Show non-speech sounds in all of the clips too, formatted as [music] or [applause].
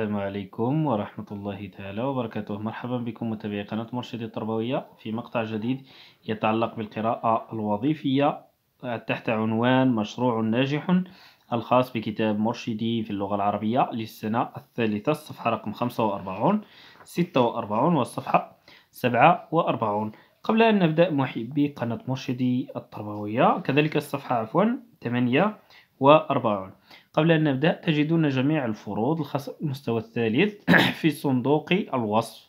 السلام عليكم ورحمة الله تعالى وبركاته مرحبا بكم متابعي قناة مرشدي التربوية في مقطع جديد يتعلق بالقراءة الوظيفية تحت عنوان مشروع ناجح الخاص بكتاب مرشدي في اللغة العربية للسنة الثالثة الصفحة رقم 45 46 والصفحة 47 قبل أن نبدأ محبي قناة مرشدي التربوية كذلك الصفحة عفوا 8 وأربعون قبل أن نبدأ تجدون جميع الفروض الخاصة بالمستوى الثالث [coughs] في صندوق الوصف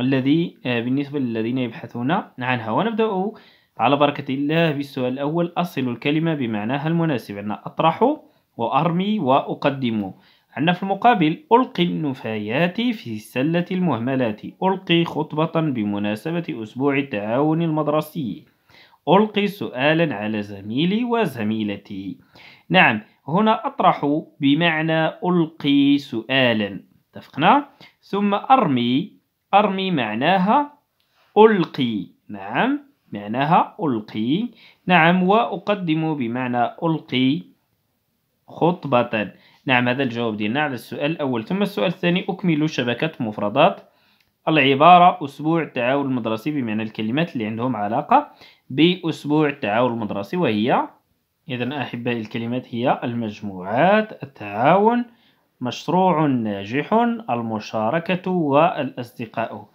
الذي آه، بالنسبة للذين يبحثون عنها ونبدأ على بركة الله بالسؤال الأول أصل الكلمة بمعناها المناسب أن أطرح وأرمي وأقدم عندنا في المقابل ألقي النفايات في سلة المهملات ألقي خطبة بمناسبة أسبوع التعاون المدرسي ألقي سؤالا على زميلي وزميلتي نعم هنا أطرح بمعنى ألقي سؤالا اتفقنا ثم أرمي أرمي معناها ألقي نعم معناها ألقي نعم وأقدم بمعنى ألقي خطبة نعم هذا الجواب ديالنا على السؤال الأول ثم السؤال الثاني أكمل شبكة مفردات العبارة أسبوع التعاون المدرسي بمعنى الكلمات اللي عندهم علاقة بأسبوع التعاون المدرسي وهي إذا أحبائي الكلمات هي المجموعات التعاون مشروع ناجح المشاركة والأصدقاء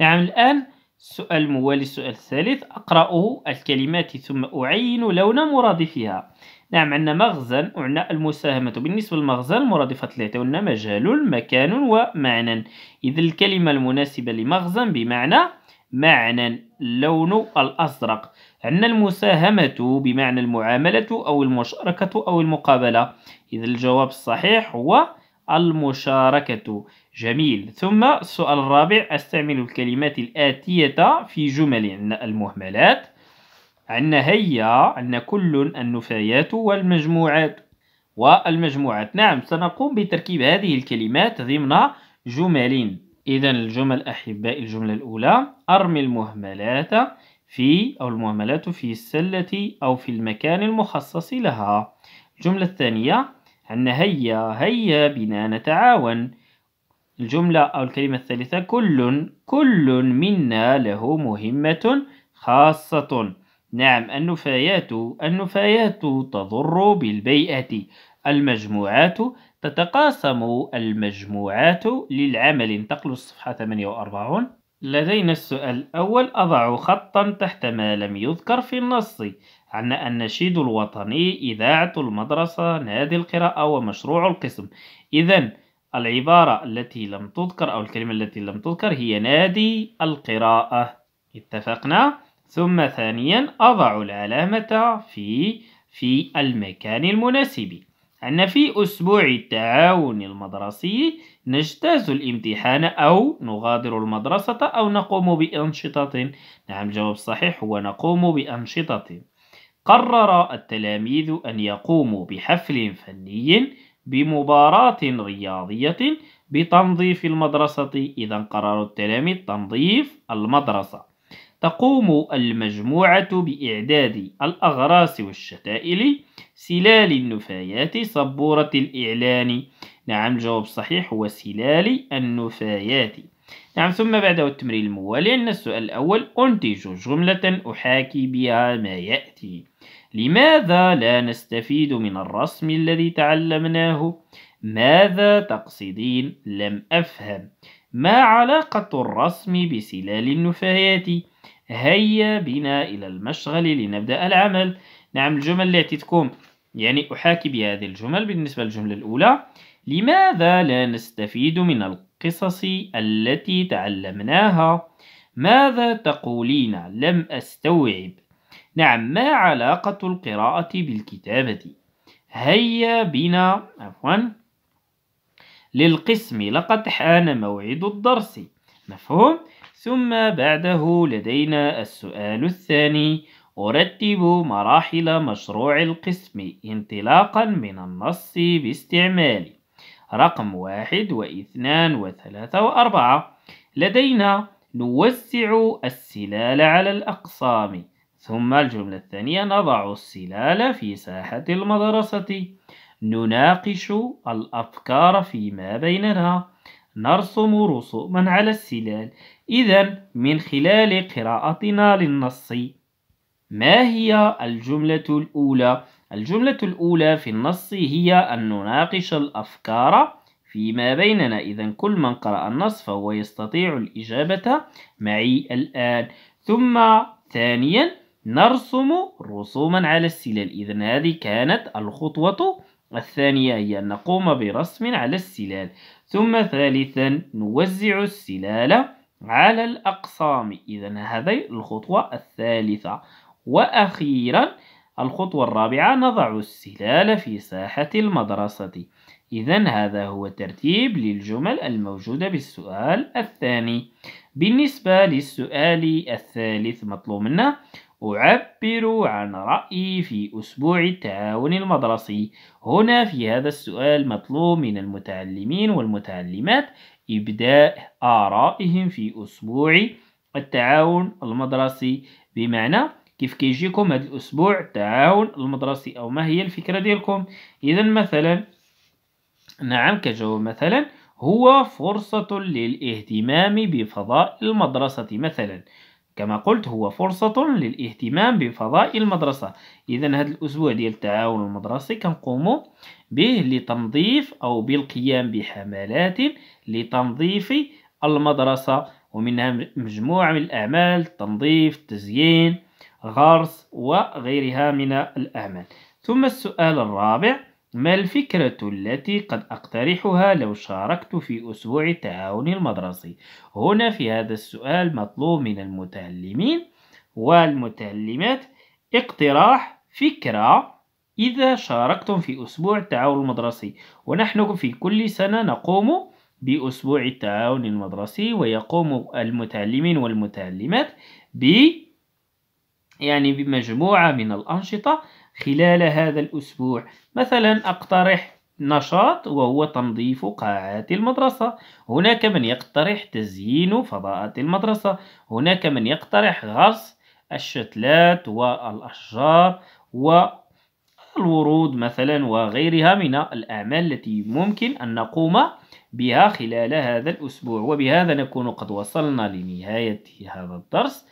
نعم الآن السؤال الموالي السؤال الثالث أقرأ الكلمات ثم أعين لون مرادفها نعم عندنا مخزن وعندنا المساهمة بالنسبة للمخزن مرادفة ثلاثة وعندنا مجال مكان ومعنى إذا الكلمة المناسبة لمخزن بمعنى معنى اللون الأزرق عندنا المساهمة بمعنى المعاملة أو المشاركة أو المقابلة إذا الجواب الصحيح هو المشاركة جميل ثم السؤال الرابع استعمل الكلمات الآتية في جمل عندنا يعني المهملات عندنا هي عندنا كل النفايات والمجموعات والمجموعات نعم سنقوم بتركيب هذه الكلمات ضمن جمل إذا الجمل أحبائي الجملة الأولى أرمي المهملات في أو المهملات في السلة أو في المكان المخصص لها الجملة الثانية عندنا هيا هيا بنا نتعاون الجملة أو الكلمة الثالثة كل كل منا له مهمة خاصة نعم النفايات النفايات تضر بالبيئة المجموعات تتقاسم المجموعات للعمل انتقلوا الصفحة 48 لدينا السؤال الأول أضع خطا تحت ما لم يذكر في النص عن النشيد الوطني إذاعة المدرسة نادي القراءة ومشروع القسم إذا العبارة التي لم تذكر أو الكلمة التي لم تذكر هي نادي القراءة اتفقنا؟ ثم ثانيا أضع العلامة في في المكان المناسب أن في أسبوع التعاون المدرسي نجتاز الامتحان أو نغادر المدرسة أو نقوم بأنشطة نعم الجواب الصحيح هو نقوم بأنشطة قرر التلاميذ أن يقوموا بحفل فني بمباراة رياضية بتنظيف المدرسة إذا قرروا التلاميذ تنظيف المدرسة تقوم المجموعة بإعداد الأغراس والشتائل سلال النفايات صبورة الإعلان نعم الجواب الصحيح هو سلال النفايات نعم ثم بعد التمرين الموالي أن السؤال الأول أنتج جملة أحاكي بها ما يأتي لماذا لا نستفيد من الرسم الذي تعلمناه؟ ماذا تقصدين؟ لم أفهم ما علاقة الرسم بسلال النفايات؟ هيا بنا إلى المشغل لنبدأ العمل نعم الجمل اللي تكون يعني أحاكي بهذه الجمل بالنسبة للجملة الأولى لماذا لا نستفيد من القصص التي تعلمناها ماذا تقولين لم أستوعب نعم ما علاقة القراءة بالكتابة هيا بنا عفوا للقسم لقد حان موعد الدرس مفهوم ثم بعده لدينا السؤال الثاني أرتب مراحل مشروع القسم انطلاقا من النص باستعمالي رقم واحد واثنان وثلاثة وأربعة لدينا نوزع السلال على الأقسام ثم الجملة الثانية نضع السلال في ساحة المدرسة نناقش الأفكار فيما بيننا نرسم رسوما على السلال إذا من خلال قراءتنا للنص ما هي الجملة الأولى؟ الجملة الأولى في النص هي أن نناقش الأفكار فيما بيننا إذا كل من قرأ النص فهو يستطيع الإجابة معي الآن ثم ثانيا نرسم رسوما على السلال إذا هذه كانت الخطوة الثانية هي أن نقوم برسم على السلال ثم ثالثا نوزع السلال على الأقسام إذا هذه الخطوة الثالثة وأخيرا الخطوة الرابعة نضع السلال في ساحة المدرسة إذا هذا هو ترتيب للجمل الموجودة بالسؤال الثاني بالنسبة للسؤال الثالث مطلوب منا أعبر عن رأيي في أسبوع التعاون المدرسي هنا في هذا السؤال مطلوب من المتعلمين والمتعلمات إبداء آرائهم في أسبوع التعاون المدرسي بمعنى كيف كيجيكم هذا الأسبوع التعاون المدرسي أو ما هي الفكرة ديالكم إذا مثلا نعم كجواب مثلا هو فرصة للاهتمام بفضاء المدرسة مثلا كما قلت هو فرصة للاهتمام بفضاء المدرسة إذا هذا الأسبوع ديال التعاون المدرسي كنقوم به لتنظيف أو بالقيام بحملات لتنظيف المدرسة ومنها مجموعة من الأعمال تنظيف التزيين غرس وغيرها من الأعمال ثم السؤال الرابع ما الفكرة التي قد أقترحها لو شاركت في أسبوع التعاون المدرسي؟ هنا في هذا السؤال مطلوب من المتعلمين والمتعلمات اقتراح فكرة إذا شاركتم في أسبوع التعاون المدرسي ونحن في كل سنة نقوم بأسبوع التعاون المدرسي ويقوم المتعلمين والمتعلمات ب يعني بمجموعة من الأنشطة خلال هذا الأسبوع مثلا أقترح نشاط وهو تنظيف قاعات المدرسة هناك من يقترح تزيين فضاءات المدرسة هناك من يقترح غرس الشتلات والأشجار والورود مثلا وغيرها من الأعمال التي ممكن أن نقوم بها خلال هذا الأسبوع وبهذا نكون قد وصلنا لنهاية هذا الدرس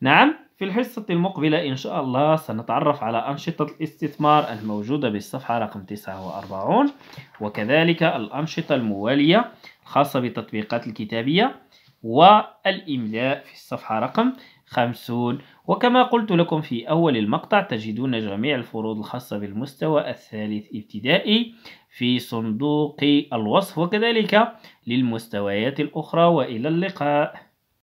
نعم في الحصة المقبلة إن شاء الله سنتعرف على أنشطة الاستثمار الموجودة بالصفحة رقم 49 وكذلك الأنشطة الموالية الخاصة بالتطبيقات الكتابية والإملاء في الصفحة رقم 50 وكما قلت لكم في أول المقطع تجدون جميع الفروض الخاصة بالمستوى الثالث ابتدائي في صندوق الوصف وكذلك للمستويات الأخرى وإلى اللقاء